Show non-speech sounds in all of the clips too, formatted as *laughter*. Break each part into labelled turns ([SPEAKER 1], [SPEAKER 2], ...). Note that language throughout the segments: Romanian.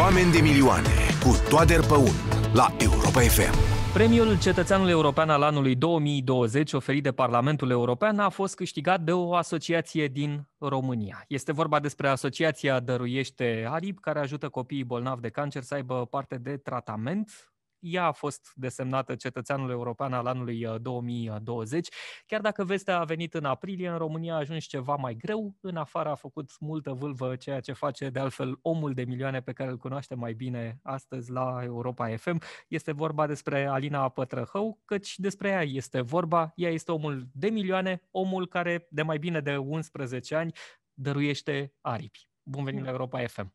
[SPEAKER 1] Oameni de milioane cu Toader Păun la Europa FM.
[SPEAKER 2] Premiul Cetățeanul European al anului 2020 oferit de Parlamentul European a fost câștigat de o asociație din România. Este vorba despre Asociația Dăruiește Arib, care ajută copiii bolnavi de cancer să aibă parte de tratament ea a fost desemnată cetățeanul european al anului 2020. Uh, Chiar dacă vestea a venit în aprilie, în România a ajuns ceva mai greu. În afară a făcut multă vâlvă, ceea ce face de altfel omul de milioane pe care îl cunoaște mai bine astăzi la Europa FM. Este vorba despre Alina Pătrăhău, căci despre ea este vorba. Ea este omul de milioane, omul care de mai bine de 11 ani dăruiește aripi. Bun venit la Europa FM!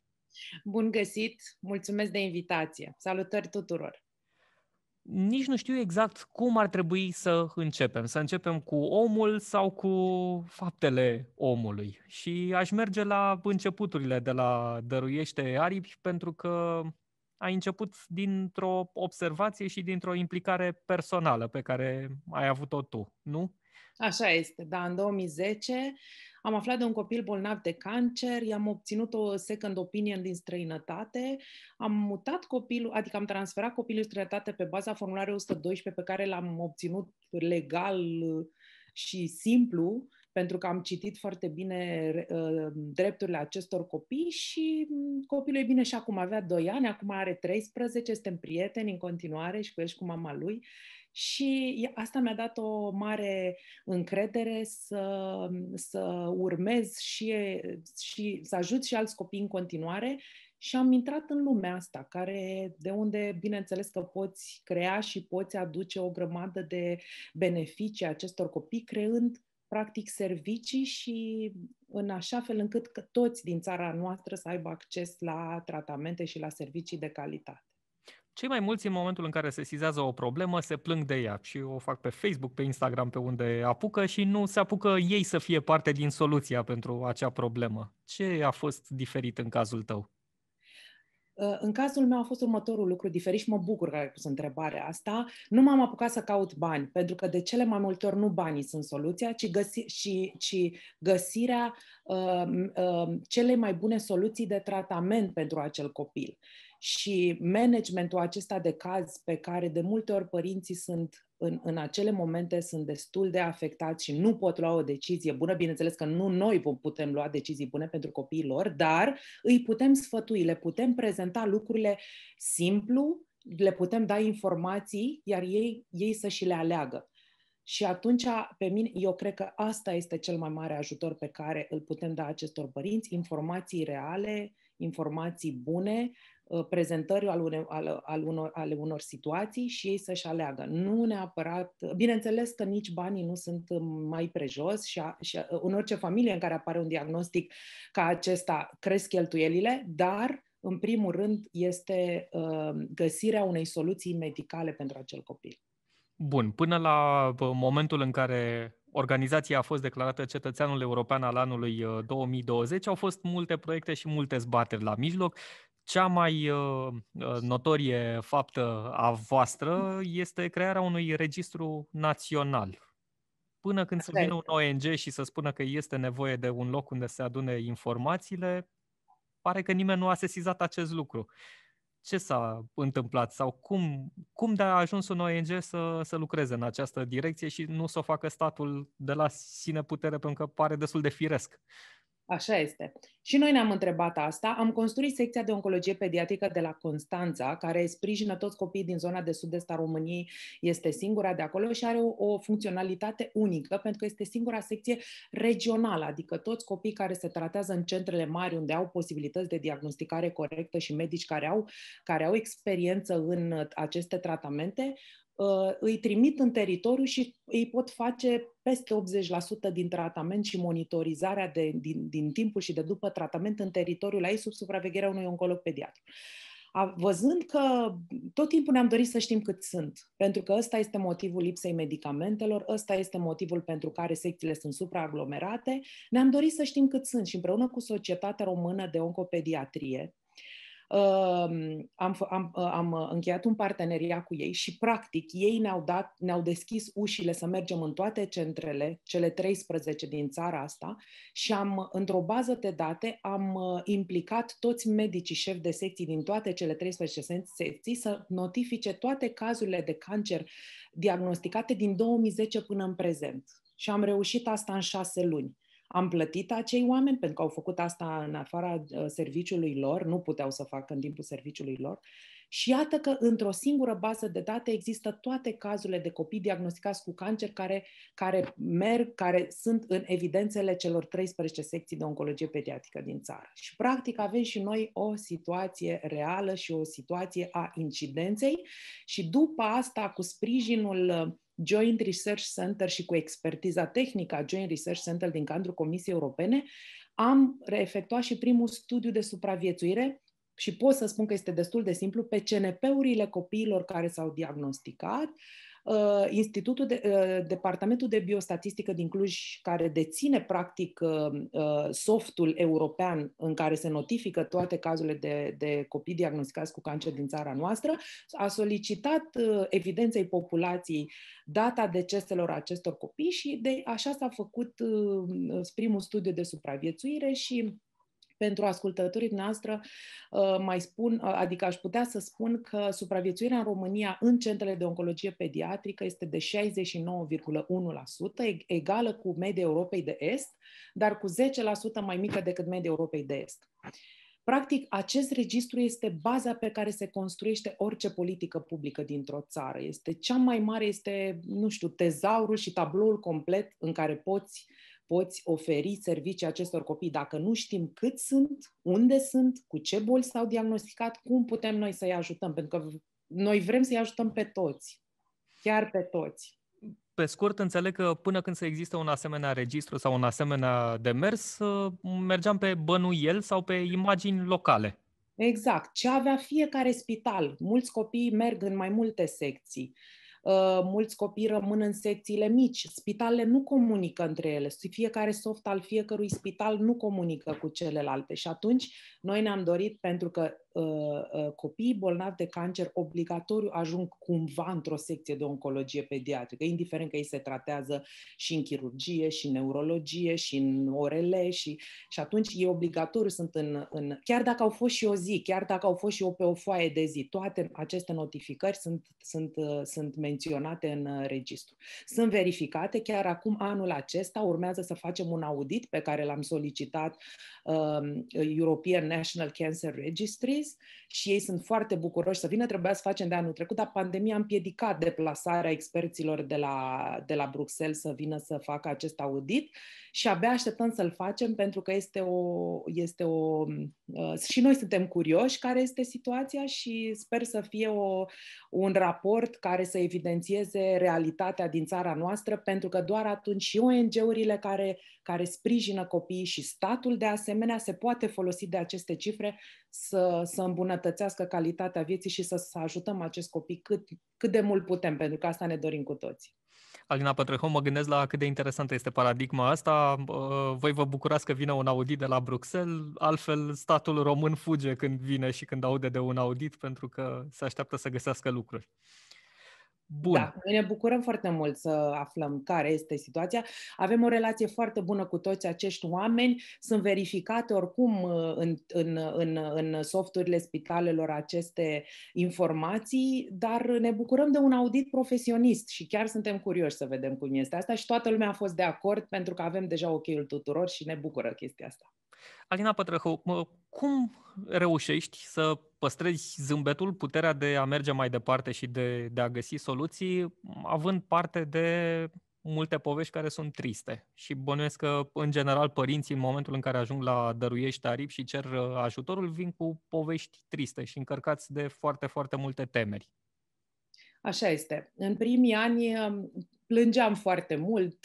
[SPEAKER 1] Bun găsit! Mulțumesc de invitație! Salutări tuturor!
[SPEAKER 2] nici nu știu exact cum ar trebui să începem. Să începem cu omul sau cu faptele omului. Și aș merge la începuturile de la Dăruiește aripi pentru că ai început dintr-o observație și dintr-o implicare personală pe care ai avut-o tu, nu?
[SPEAKER 1] Așa este, da. În 2010 am aflat de un copil bolnav de cancer, i-am obținut o second opinion din străinătate, am mutat copilul, adică am transferat copilul în străinătate pe baza formularului 112 pe care l-am obținut legal uh, și simplu, pentru că am citit foarte bine uh, drepturile acestor copii și mm, copilul e bine și acum avea 2 ani, acum are 13, suntem prieteni în continuare și cu el și cu mama lui și asta mi-a dat o mare încredere să, să urmez și, și să ajut și alți copii în continuare și am intrat în lumea asta, care, de unde, bineînțeles că poți crea și poți aduce o grămadă de beneficii acestor copii, creând practic servicii și în așa fel încât toți din țara noastră să aibă acces la tratamente și la servicii de calitate
[SPEAKER 2] cei mai mulți în momentul în care se sizează o problemă se plâng de ea și o fac pe Facebook, pe Instagram, pe unde apucă și nu se apucă ei să fie parte din soluția pentru acea problemă. Ce a fost diferit în cazul tău?
[SPEAKER 1] Ă, în cazul meu a fost următorul lucru diferit și mă bucur că ai pus întrebarea asta. Nu m-am apucat să caut bani, pentru că de cele mai multe ori nu banii sunt soluția, ci, găsi- și, ci găsirea uh, ă, uh, ă, celei mai bune soluții de tratament pentru acel copil. Și managementul acesta de caz pe care de multe ori părinții sunt în, în acele momente sunt destul de afectați și nu pot lua o decizie bună. Bineînțeles că nu noi putem lua decizii bune pentru copiii lor, dar îi putem sfătui, le putem prezenta lucrurile simplu, le putem da informații, iar ei, ei să și le aleagă. Și atunci, pe mine, eu cred că asta este cel mai mare ajutor pe care îl putem da acestor părinți, informații reale, informații bune, Uh, prezentări al unor, al, al unor, ale unor situații și ei să-și aleagă. Nu neapărat. Bineînțeles că nici banii nu sunt mai prejos și, a, și a, în orice familie în care apare un diagnostic ca acesta cresc cheltuielile, dar, în primul rând, este uh, găsirea unei soluții medicale pentru acel copil.
[SPEAKER 2] Bun, până la uh, momentul în care organizația a fost declarată cetățeanul european al anului 2020, uh, au fost multe proiecte și multe zbateri la mijloc. Cea mai uh, uh, notorie faptă a voastră este crearea unui registru național. Până când să vină un ONG și să spună că este nevoie de un loc unde se adune informațiile, pare că nimeni nu a sesizat acest lucru. Ce s-a întâmplat sau cum, cum de a ajuns un ONG să, să lucreze în această direcție și nu să o facă statul de la sine putere, pentru că pare destul de firesc? Uh,
[SPEAKER 1] Așa este. Și noi ne-am întrebat asta. Am construit secția de oncologie pediatrică de la Constanța, care sprijină toți copiii din zona de sud-est a României, este singura de acolo și are o, o funcționalitate unică, pentru că este singura secție regională, adică toți copiii care se tratează în centrele mari, unde au posibilități de diagnosticare corectă și medici care au, care au experiență în aceste tratamente, Uh, îi trimit în teritoriu și îi pot face peste 80% din tratament și monitorizarea de, din, din timpul și de după tratament în teritoriul la ei sub supravegherea unui oncolog pediatru. A, văzând că tot timpul ne-am dorit să știm cât sunt, pentru că ăsta este motivul lipsei medicamentelor, ăsta este motivul pentru care secțiile sunt supraaglomerate, ne-am dorit să știm cât sunt și împreună cu Societatea Română de Oncopediatrie, am, am, am încheiat un parteneriat cu ei și, practic, ei ne-au, dat, ne-au deschis ușile să mergem în toate centrele, cele 13 din țara asta, și am, într-o bază de date, am uh, implicat toți medicii șefi de secții din toate cele 13 secții să notifice toate cazurile de cancer diagnosticate din 2010 până în prezent. Și am reușit asta în șase luni. Am plătit acei oameni pentru că au făcut asta în afara ă, serviciului lor, nu puteau să facă în timpul serviciului lor. Și iată că într-o singură bază de date există toate cazurile de copii diagnosticați cu cancer care, care merg, care sunt în evidențele celor 13 secții de oncologie pediatrică din țară. Și practic avem și noi o situație reală și o situație a incidenței și după asta, cu sprijinul ă, Joint Research Center și cu expertiza tehnică a Joint Research Center din cadrul Comisiei Europene, am reefectuat și primul studiu de supraviețuire și pot să spun că este destul de simplu, pe CNP-urile copiilor care s-au diagnosticat, uh, Uh, Institutul de, uh, Departamentul de Biostatistică din Cluj, care deține practic uh, softul european în care se notifică toate cazurile de, de copii diagnosticați cu cancer din țara noastră, a solicitat evidenței populației data deceselor acestor copii și de așa s-a făcut primul studiu de supraviețuire și pentru ascultătorii noastre uh, mai spun, uh, adică aș putea să spun că supraviețuirea în România în centrele de oncologie pediatrică este de 69,1%, egală cu media Europei de Est, dar cu 10% mai mică decât media Europei de Est. Practic, acest registru este baza pe care se construiește orice politică publică dintr-o țară. Este cea mai mare, este, nu știu, tezaurul și tabloul complet în care poți uh, poți oferi servicii acestor copii. Dacă nu știm cât sunt, unde sunt, cu ce boli s-au diagnosticat, cum putem noi să-i ajutăm, pentru că noi vrem să-i ajutăm pe toți, chiar pe toți.
[SPEAKER 2] Pe scurt, înțeleg că până când să există un asemenea registru sau un asemenea demers, ă, mergeam pe bănuiel sau pe imagini locale.
[SPEAKER 1] Exact. Ce avea fiecare spital? Mulți copii merg în mai multe secții. Uh, Uh, mulți copii rămân în secțiile mici, spitalele nu comunică între ele, fiecare soft al fiecărui spital nu comunică cu celelalte și atunci noi ne-am dorit, pentru că Uh, uh, copiii bolnavi de cancer obligatoriu ajung cumva într-o secție de oncologie pediatrică, indiferent că ei se tratează și în chirurgie, și în neurologie, și în orele, și, și atunci e obligatoriu, sunt în, în... Chiar dacă au fost și o zi, chiar dacă au fost și o pe o foaie de zi, toate aceste notificări sunt, sunt, uh, sunt menționate în registru. Sunt verificate, chiar acum anul acesta urmează să facem un audit pe care l-am solicitat um, European National Cancer Registry Stories și ei sunt foarte bucuroși să vină. Trebuia să facem de anul trecut, dar pandemia a împiedicat deplasarea experților de la, de la Bruxelles să vină să facă acest audit și abia așteptăm să-l facem pentru că este o, este o uh, și noi suntem curioși care este situația și sper să fie o, un raport care să evidențieze realitatea din țara noastră pentru că doar atunci și ONG-urile care, care sprijină copiii și statul de asemenea se poate folosi de aceste cifre să, să îmbunătățească calitatea vieții și să, să ajutăm acest copii cât, cât de mult putem, pentru că asta ne dorim cu toții.
[SPEAKER 2] Alina Pătrăhău, mă gândesc la cât de interesantă este paradigma asta. Voi vă bucurați că vine un audit de la Bruxelles, altfel statul român fuge când vine și când aude de un audit pentru că se așteaptă să găsească lucruri. Da, Bun. Da,
[SPEAKER 1] noi ne bucurăm foarte mult să aflăm care este situația. Avem o relație foarte bună cu toți acești oameni, sunt verificate oricum uh, în, în, în, în softurile spitalelor aceste informații, dar ne bucurăm de un audit profesionist și chiar suntem curioși să vedem cum este asta și toată lumea a fost de acord pentru că avem deja ok-ul tuturor și ne bucură chestia asta.
[SPEAKER 2] Alina Pătrăhău, cum reușești să păstrezi zâmbetul, puterea de a merge mai departe și de, de a găsi soluții, având parte de multe povești care sunt triste și bănuiesc că, în general, părinții, în momentul în care ajung la dăruiești aripi și cer uh, ajutorul, vin cu povești triste și încărcați de foarte, foarte multe temeri.
[SPEAKER 1] Așa este. În primii ani, um, plângeam foarte mult,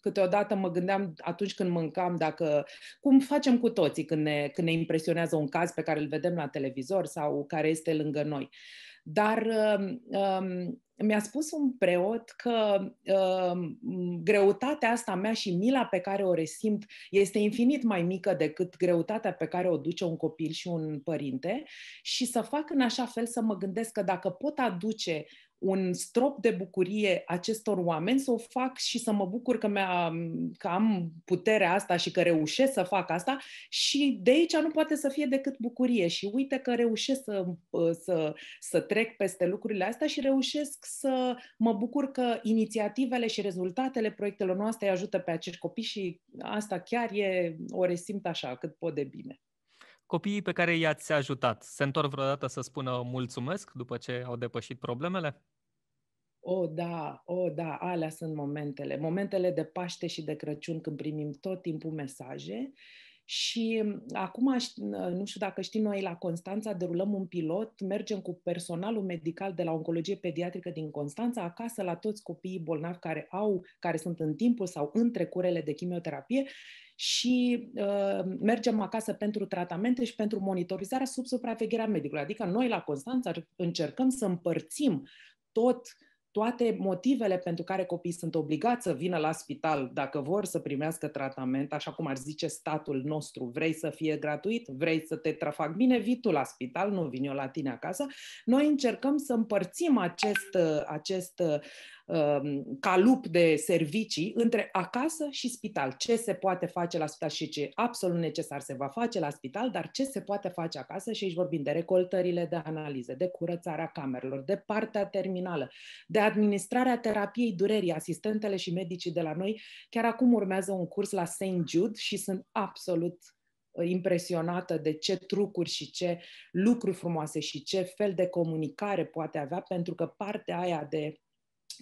[SPEAKER 1] câteodată mă gândeam atunci când mâncam dacă, cum facem cu toții când ne, când ne impresionează un caz pe care îl vedem la televizor sau care este lângă noi. Dar um, um mi-a spus un preot că uh, greutatea asta mea și mila pe care o resimt este infinit mai mică decât greutatea pe care o duce un copil și un părinte și să fac în așa fel să mă gândesc că dacă pot aduce un strop de bucurie acestor oameni, să o fac și să mă bucur că, mea, că am puterea asta și că reușesc să fac asta și de aici nu poate să fie decât bucurie și uite că reușesc să, să, să trec peste lucrurile astea și reușesc să mă bucur că inițiativele și rezultatele proiectelor noastre ajută pe acești copii și asta chiar e, o resimt așa, cât pot de bine. Copiii pe
[SPEAKER 2] care i-ați ajutat, se întorc vreodată să spună mulțumesc după ce au depășit problemele?
[SPEAKER 1] O, oh, da, o, oh, da, alea sunt momentele. Momentele de Paște și de Crăciun când primim tot timpul mesaje și mm, acum, nu știu dacă știi, noi la Constanța derulăm un pilot, mergem cu personalul medical de la oncologie pediatrică din Constanța acasă la toți copiii bolnavi care au, care sunt în timpul sau între curele de chimioterapie și uh, mergem acasă pentru tratamente și pentru monitorizarea sub supravegherea medicului. Adică noi la Constanța încercăm să împărțim tot uh, toate motivele pentru care copiii sunt obligați să vină la spital dacă vor să primească tratament, așa cum ar zice statul nostru, vrei să fie gratuit, vrei să te trafac bine, vii tu la spital, nu vin eu la tine acasă. Noi încercăm să împărțim acest, acest Um, calup de servicii între acasă și spital. Ce se poate face la spital și ce absolut necesar se va face la spital, dar ce se poate face acasă și aici vorbim de recoltările de analize, de curățarea camerelor, de partea terminală, de administrarea terapiei durerii. Asistentele și medicii de la noi chiar acum urmează un curs la St. Jude și sunt absolut uh, impresionată de ce trucuri și ce lucruri frumoase și ce fel de comunicare poate avea, pentru că partea aia de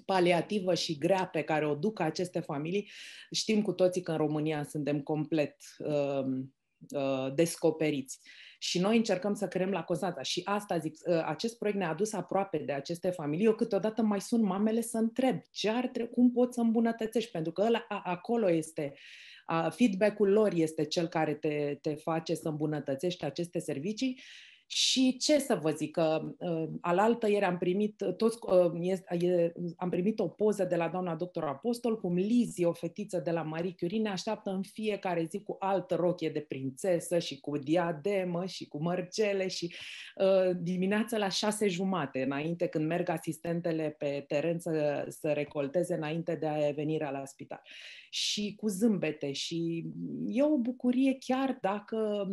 [SPEAKER 1] paliativă și grea pe care o duc aceste familii. Știm cu toții că în România suntem complet uh, uh, descoperiți. Și noi încercăm să creăm la Constanța. Și asta zic, uh, acest proiect ne-a dus aproape de aceste familii. Eu câteodată mai sun mamele să întreb ce ar tre- cum pot să îmbunătățești, pentru că ăla, a, acolo este feedback-ul lor este cel care te, te face să îmbunătățești aceste servicii și ce să vă zic, că uh, alaltă ieri am primit, uh, toți, uh, este, e, am primit o poză de la doamna doctor Apostol, cum Lizzie, o fetiță de la Marie Curie, ne așteaptă în fiecare zi cu altă rochie de prințesă și cu diademă și cu mărgele și uh, dimineața la șase jumate, înainte când merg asistentele pe teren să, să recolteze înainte de a venirea la spital și cu zâmbete și e o bucurie chiar dacă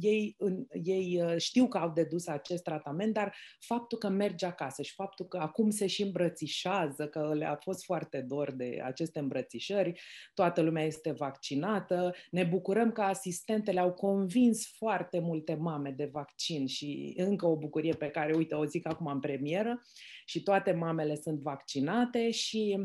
[SPEAKER 1] ei, în, ei uh, știu că au dedus acest tratament, dar faptul că merge acasă și faptul că acum se și îmbrățișează, că le-a fost foarte dor de aceste îmbrățișări, toată lumea este vaccinată, ne bucurăm că asistentele au convins foarte multe mame de vaccin și încă o bucurie pe care, uite, o zic acum în premieră și toate mamele sunt vaccinate și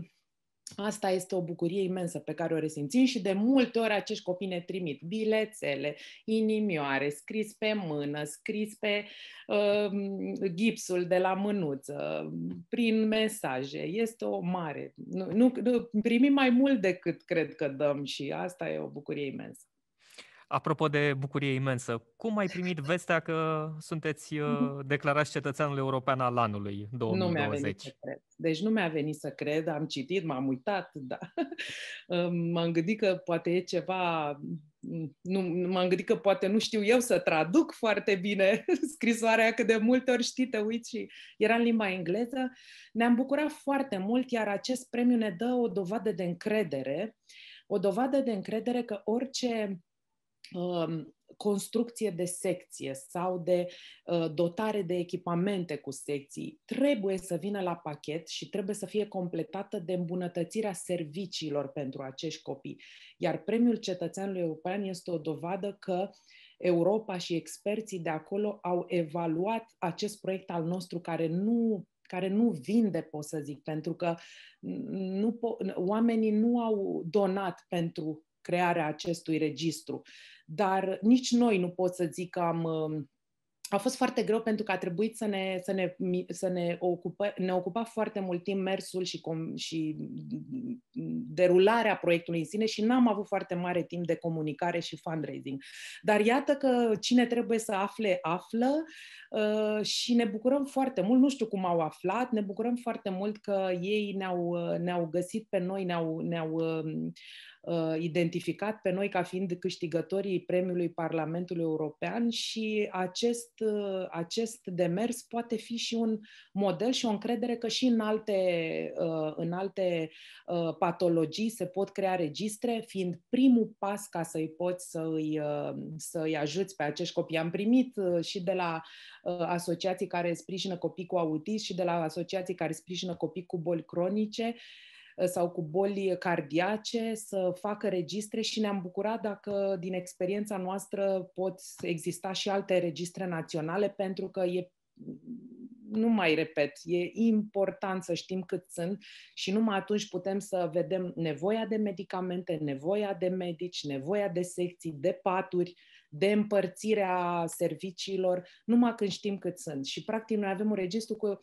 [SPEAKER 1] Asta este o bucurie imensă pe care o resimțim și de multe ori acești copii ne trimit bilețele, inimioare, scris pe mână, scris pe uh, gipsul de la mânuță, prin mesaje. Este o mare. Nu, nu, nu, primim mai mult decât cred că dăm și asta e o bucurie imensă.
[SPEAKER 2] Apropo de bucurie imensă, cum ai primit vestea că sunteți mhm. uh, declarați cetățeanul european al anului 2020? Nu mi-a venit să
[SPEAKER 1] cred. Deci nu mi-a venit să cred, am citit, m-am uitat, da. *laughs* m-am gândit că poate e ceva, nu, m-am gândit că poate nu știu eu să traduc foarte bine *laughs* scrisoarea, că de multe ori știi, te uiți și era în limba engleză. Ne-am bucurat foarte mult, iar acest premiu ne dă o dovadă de încredere, o dovadă de încredere că orice um, construcție de secție sau de uh, dotare de echipamente cu secții trebuie să vină la pachet și trebuie să fie completată de îmbunătățirea serviciilor pentru acești copii. Iar Premiul Cetățeanului European este o dovadă că Europa și experții de acolo au evaluat acest proiect al nostru care nu care nu vinde, pot să zic, pentru că nu po- oamenii nu au donat pentru crearea acestui registru dar nici noi nu pot să zic că am um, a fost foarte greu pentru că a trebuit să ne, să ne, să ne, ocupă, ne ocupa foarte mult timp mersul și, com, și derularea proiectului în sine și n-am avut foarte mare timp de comunicare și fundraising. Dar iată că cine trebuie să afle, află uh, și ne bucurăm foarte mult, nu știu cum au aflat, ne bucurăm foarte mult că ei ne-au, uh, ne-au găsit pe noi, ne-au, ne-au uh, Uh, identificat pe noi ca fiind câștigătorii premiului Parlamentului European și acest, uh, acest demers poate fi și un model și o încredere că și în alte, uh, în alte patologii se pot crea registre, fiind primul pas ca să îi poți să-i, să-i ajuți pe acești copii. Am primit și de la asociații care sprijină copii cu autism și de la asociații care sprijină copii cu boli cronice Eh, sau cu boli cardiace să facă registre și ne-am bucurat dacă din experiența noastră pot exista și alte registre naționale pentru că e mm, nu mai repet, e important să știm cât sunt și numai atunci putem să vedem nevoia de medicamente, nevoia de medici, nevoia de secții, de paturi, de împărțirea serviciilor, numai când știm cât sunt. Și, practic, noi avem un registru cu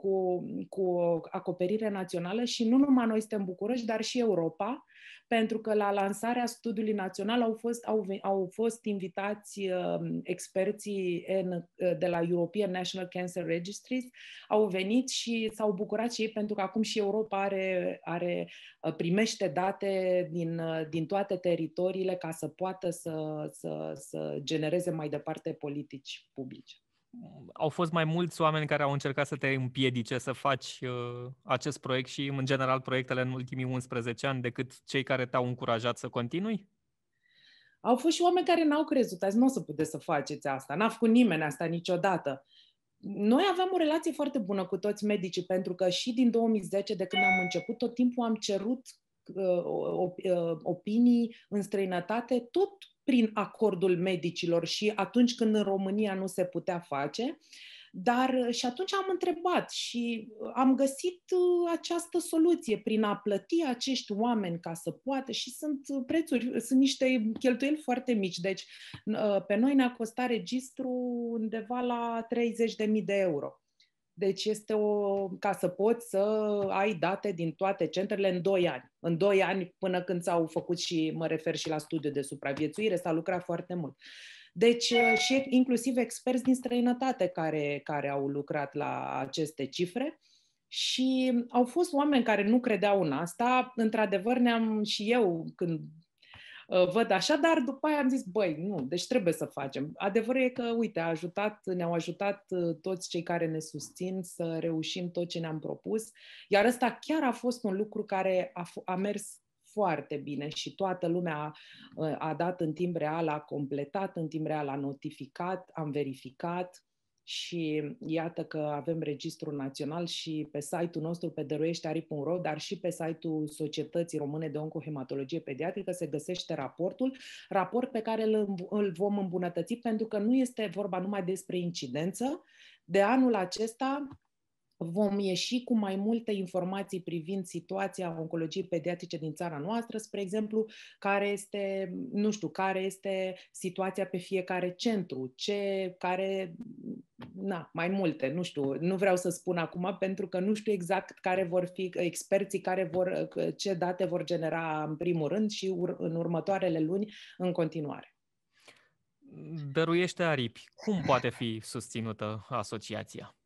[SPEAKER 1] cu, cu acoperire națională și nu numai noi suntem București, dar și Europa, pentru că la lansarea studiului național au fost, au, au fost invitați um, uh, experții în, de la European National Cancer Registries, au venit și s-au bucurat și ei pentru că acum și Europa are, are uh, primește date din, uh, din toate teritoriile ca să poată să, să, să genereze mai departe politici publice
[SPEAKER 2] au fost mai mulți oameni care au încercat să te împiedice să faci uh, acest proiect și, în general, proiectele în ultimii 11 ani decât cei care te-au încurajat
[SPEAKER 1] să continui? Au fost și oameni care n-au crezut, azi nu o să puteți să faceți asta, n-a făcut nimeni asta niciodată. Noi aveam o relație foarte bună cu toți medicii, pentru că și din 2010, de când am început, tot timpul am cerut uh, uh, opinii în străinătate, tot prin acordul medicilor și atunci când în România nu se putea face. Dar uh, și atunci am întrebat și uh, am găsit uh, această soluție prin a plăti acești oameni ca să poată și sunt prețuri, sunt niște cheltuieli foarte mici. Deci pe noi ne-a costat registru undeva la 30.000 de euro. Deci este o, ca să poți să ai date din toate centrele în 2 ani. În 2 ani până când s-au făcut și, mă refer și la studiu de supraviețuire, s-a lucrat foarte mult. Deci uh, și inclusiv experți din străinătate care, care au lucrat la aceste cifre. Și au fost oameni care nu credeau în asta. Într-adevăr, ne-am și eu, când Uh, văd așa, dar după aia am zis, băi, nu, deci trebuie să facem. Adevărul e că, uite, a ajutat, ne-au ajutat uh, toți cei care ne susțin să reușim tot ce ne-am propus, iar ăsta chiar a fost un lucru care a, f- a mers foarte bine și toată lumea a, uh, a dat în timp real, a completat în timp real, a notificat, am verificat, și iată că avem registrul național și pe site-ul nostru pe dăruieștiaripi.ro, dar și pe site-ul Societății Române de Oncohematologie Pediatrică se găsește raportul, raport pe care îl, îl vom îmbunătăți pentru că nu este vorba numai despre incidență. De anul acesta vom ieși cu mai multe informații privind situația oncologiei pediatrice din țara noastră, spre exemplu, care este, nu știu, care este situația pe fiecare centru, ce, care, na, mai multe, nu știu, nu vreau să spun acum pentru că nu știu exact care vor fi experții care vor, ce date vor genera în primul rând și ur- în următoarele luni în continuare.
[SPEAKER 2] Dăruiește aripi. Cum poate fi susținută asociația?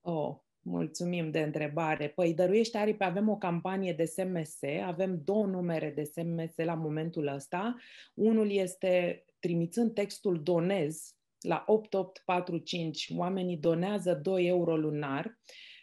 [SPEAKER 1] Oh, Mulțumim de întrebare. Păi, Dăruiești Aripe, avem o campanie de SMS, avem două numere de SMS la momentul ăsta. Unul este trimițând textul donez la 8845, oamenii donează 2 euro lunar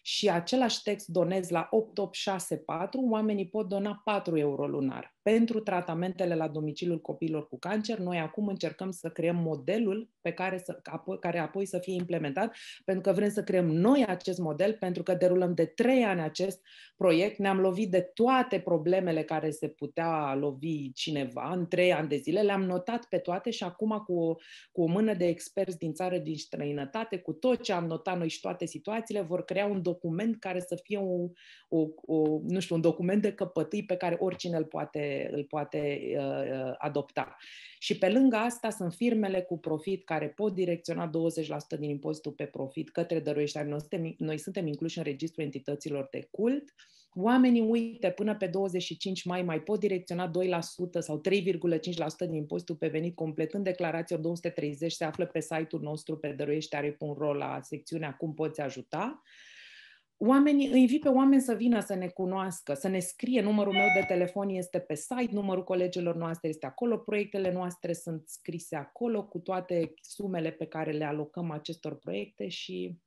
[SPEAKER 1] și același text donezi la 8864, oamenii pot dona 4 euro lunar. Pentru tratamentele la domiciliul copiilor cu cancer, noi acum încercăm să creăm modelul pe care, să, apo- care apoi să fie implementat, pentru că vrem să creăm noi acest model, pentru că derulăm de trei ani acest proiect, ne-am lovit de toate problemele care se putea lovi cineva în trei ani de zile, le-am notat pe toate și acum cu o, cu o mână de experți din țară, din străinătate, cu tot ce am notat noi și toate situațiile, vor crea un document document care să fie un, o, o, nu știu, un document de căpătâi pe care oricine îl poate, îl poate uh, adopta. Și pe lângă asta sunt firmele cu profit care pot direcționa 20% din impozitul pe profit către dăruieștari. Noi suntem, noi suntem incluși în registrul entităților de cult. Oamenii, uite, până pe 25 mai mai pot direcționa 2% sau 3,5% din impozitul pe venit, completând declarația 230, se află pe site-ul nostru pe dăruieștare.ro la secțiunea Cum poți ajuta oamenii, îi invit pe oameni să vină să ne cunoască, să ne scrie. Numărul meu de telefon este pe site, numărul colegilor noastre este acolo, proiectele noastre sunt scrise acolo cu toate sumele pe care le alocăm acestor proiecte și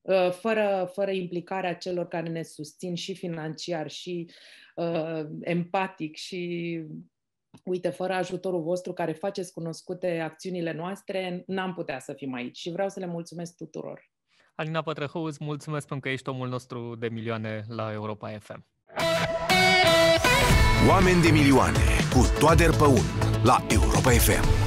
[SPEAKER 1] uh, fără, fără implicarea celor care ne susțin și financiar și uh, empatic și uite, fără ajutorul vostru care faceți cunoscute acțiunile noastre, n-am putea să fim aici și vreau să le mulțumesc tuturor.
[SPEAKER 2] Alina Pătrăhău, îți mulțumesc pentru că ești omul nostru de milioane la Europa FM.
[SPEAKER 1] Oameni de milioane cu Toader Păun la Europa FM.